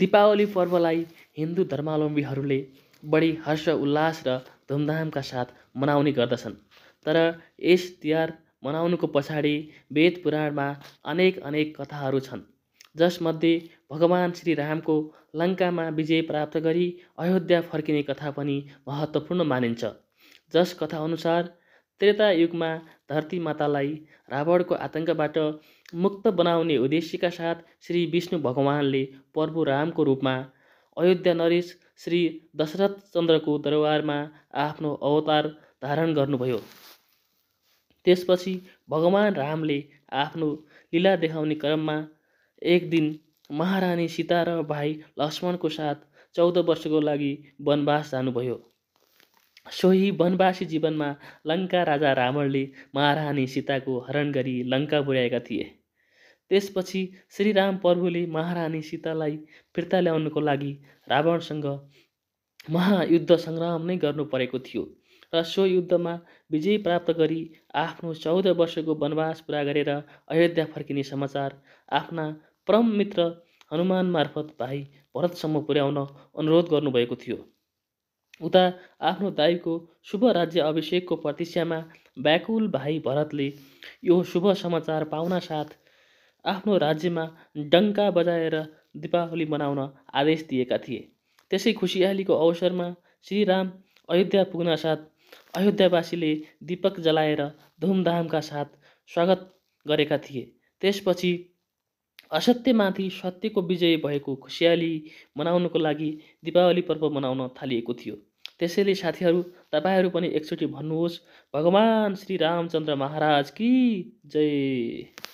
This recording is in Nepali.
दीपावली पर्वलाई हिन्दू धर्मावलम्बीहरूले बढी हर्ष उल्लास र धुमधामका साथ मनाउने गर्दछन् तर यस तिहार मनाउनुको पछाडि वेद पुराणमा अनेक अनेक कथाहरू छन् जसमध्ये भगवान् श्री रामको लङ्कामा विजय प्राप्त गरी अयोध्या फर्किने कथा पनि महत्त्वपूर्ण मानिन्छ जस कथाअनुसार त्रेता युगमा धरती मातालाई रावणको आतङ्कबाट मुक्त बनाउने उद्देश्यका साथ श्री विष्णु भगवान्ले प्रभु रामको रूपमा अयोध्या नरेश श्री दशरथ चन्द्रको दरबारमा आफ्नो अवतार धारण गर्नुभयो त्यसपछि भगवान रामले आफ्नो लीला देखाउने क्रममा एक दिन महारानी सीता र भाइ लक्ष्मणको साथ चौध वर्षको लागि वनवास जानुभयो सोही वनवासी जीवनमा लङ्का राजा रावणले महारानी सीताको हरण गरी लङ्का पुर्याएका थिए त्यसपछि श्रीराम प्रभुले महारानी सीतालाई फिर्ता ल्याउनको लागि रावणसँग महायुद्ध सङ्ग्राम नै गर्नु परेको थियो र सो युद्धमा विजय प्राप्त गरी आफ्नो चौध वर्षको वनवास पुरा गरेर अयोध्या फर्किने समाचार आफ्ना परम मित्र हनुमान मार्फत भाइ भरतसम्म पुर्याउन अनुरोध गर्नुभएको थियो उता आफ्नो दाईको शुभ राज्य अभिषेकको प्रतीक्षामा व्याकुल भाइ भरतले यो शुभ समाचार साथ आफ्नो राज्यमा डङ्का बजाएर दीपावली मनाउन आदेश दिएका थिए त्यसै खुसियालीको अवसरमा श्रीराम अयोध्या साथ अयोध्यावासीले दीपक जलाएर धुमधामका साथ स्वागत गरेका थिए त्यसपछि असत्यमाथि सत्यको विजय भएको खुसियाली मनाउनको लागि दिपावली पर्व मनाउन थालिएको थियो त्यसैले साथीहरू तपाईँहरू पनि एकचोटि भन्नुहोस् भगवान् श्री रामचन्द्र महाराज कि जय